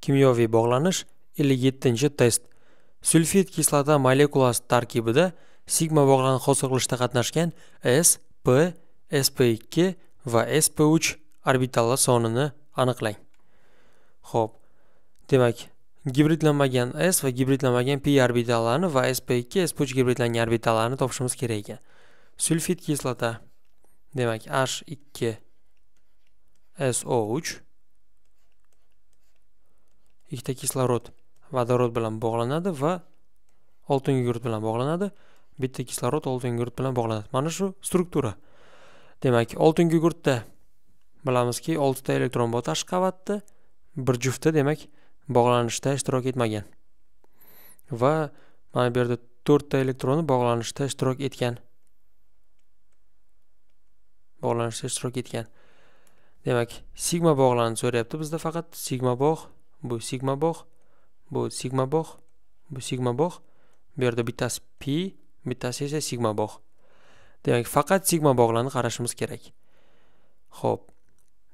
kimyoviy bog'lanish 57 test sulfid kislota molekulasi tarkibida sigma bog'lan hosil qilishda qatnashgan s p sp2 va sp3 orbitallar sonini aniqlang Xo'p. demak gibridlanmagan s va gibridlanmagan p orbitallarni va sp2 sp3 gibridlangan orbitallarni topishimiz kerak ekan sulfid kislota demak h2 so3 ikkita kislorod vodorod bilan bog'lanadi va oltin yugurt bilan bog'lanadi bitta kislorod oltin yugurt bilan bog'lanadi mana shu struktura demak oltin yugurtda bilamizki oltita elektron bor tashqi qavatda bir jufti demak bog'lanishda ishtirok etmagan va mana bu yerda to'rtta elektroni bog'lanishda ishtirok etgan bog'lanishda ishtirok etgan demak sigma bog'lanishni so'rayapti bizda faqat sigma bog' bu sigma bog' bu sigma bog' bu sigma bog' bu yerda bittasi pi bittasi esa sigma bog' demak faqat sigma bog'larni qarashimiz kerak ho'p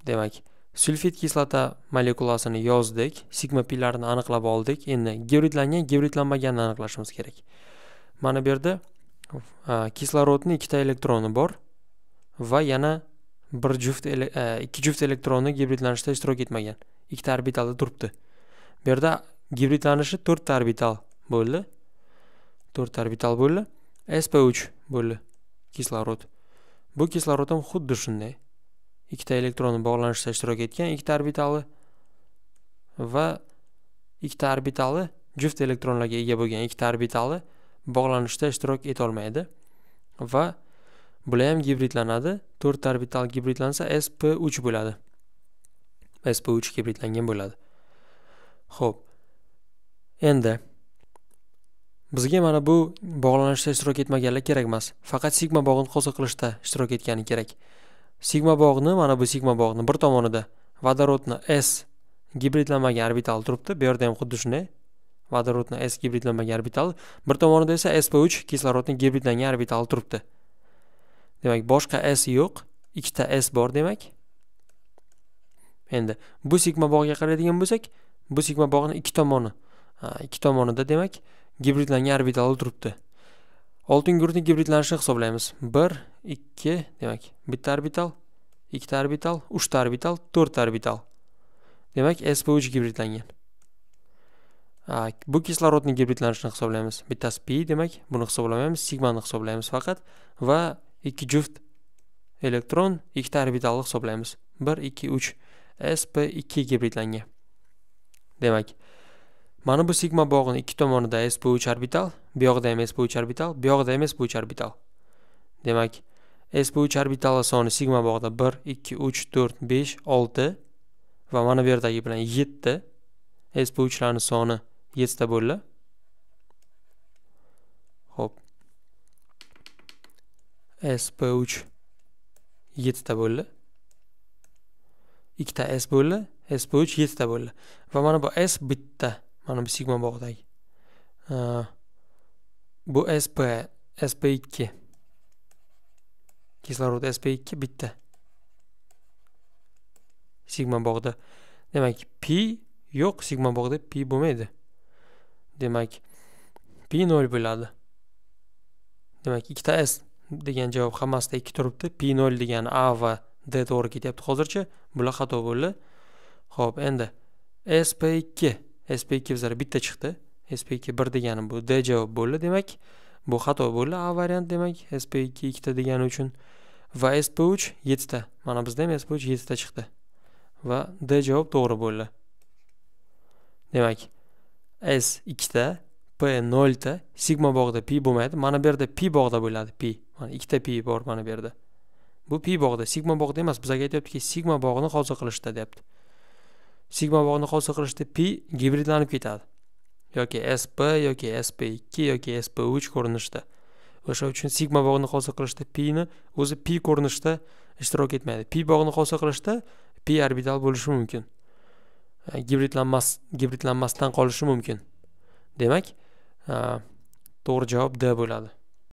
demak sulfit kislota molekulasini yozdik sigma pilarni aniqlab oldik endi gibridlangan gibridlanmaganini aniqlashimiz kerak mana bu yerda kislorodni ikkita elektroni bor va yana bir juft ikki juft elektroni gibridlanishda ishtirok etmagan ikkita orbitalda turibdi bu yerda gibridlanishi to'rtta orbital bo'ldi to'rtta orbital bo'ldi sp3 bo'ldi kislorod bu kislorod ham xuddi shunday ikkita elektronni bog'lanishda ishtirok etgan ikkita orbitali va ikkita orbitali juft elektronlarga ega bo'lgan ikkita orbitali bog'lanishda ishtirok etolmaydi va bular ham gibridlanadi to'rtta orbital gibridlansa sp3 bo'ladi sp3 gibridlangan bo'ladi ho'p endi bizga mana bu bog'lanishda ishtirok etmaganlar kerak emas faqat sigma bog'ini hosil qilishda ishtirok etgani kerak sigma bog'ni mana bu sigma bog'ni bir tomonida vodorodni s gibridlanmagan orbital turibdi bu yerda ham xuddi shunday vodorodni s gibridlanmagan orbital bir tomonida esa sp3 kislorodni gibridlangan orbital turibdi demak boshqa s yo'q ikkita s bor demak endi bu sigma bog'iga qaraydigan bo'lsak bu sigma bog'ini ikki tomoni ikki tomonida demak gibridlangan orbital turibdi oltin guruhni gibridlanishini hisoblaymiz bir ikki demak bitta orbital ikkita orbital uchta orbital to'rtta orbital demak sp uch gibridlangan bu kislorodni gibridlanishini hisoblaymiz bittasi pi demak buni hisoblamaymiz sigmani hisoblaymiz faqat va ikki juft elektron ikkita orbitalni hisoblaymiz bir ikki uch sp ikki gibridlangan demak mana bu sigma bog'ini ikki tomonida s bu uch orbital bu yoqda ham s bu uch orbital bu yoqda ham s bu uch orbital demak s bu uch orbitali soni sigma bog'da bir ikki uch to'rt besh olti va mana bu yerdagi bilan yetti s bu uchlarni soni yettita bo'ldi ho'p s bu uch yettita bo'ldi ikkita s bo'ldi s bu uch yettita bo'ldi va mana bu s bitta mana bu sigma bog'dagi bu sp sp ikki kislorod sp ikki bitta sigma bog'da demak pi yo'q sigma bog'da pi bo'lmaydi demak pi nol bo'ladi demak ikkita s degan javob hammasida ikki turibdi pi nol degani a va d to'g'ri ketyapti hozircha bular xato bo'ldi Xo'p, endi sp2 sp2 bizlar bitta chiqdi sp2 1 degani bu d javob bo'ldi demak bu xato bo'ldi a variant demak sp2 ikkita degani uchun va sp3 7 ta mana bizda ham sp3 7 ta chiqdi va d javob to'g'ri bo'ldi demak s 2 ta p 0 ta sigma bog'da pi bo'lmaydi mana bu yerda pi bog'da bo'ladi pi mana ikkita pi bor mana bu yerda bu pi bog'da sigma bog'da emas bizga aytibdi-ki, sigma bog'ini hozir qilishda deyapti sigma bog'ini hosil qilishda pi gibridlanib ketadi yoki sp yoki sp2 yoki sp3 ko'rinishida o'sha uchun sigma bog'ini hosil qilishda pini o'zi pi ko'rinishida ishtirok etmaydi pi bog'ini hosil qilishda pi orbital bo'lishi mumkin e, gibridlanmas gibridlanmasdan qolishi mumkin demak e, to'g'ri javob d bo'ladi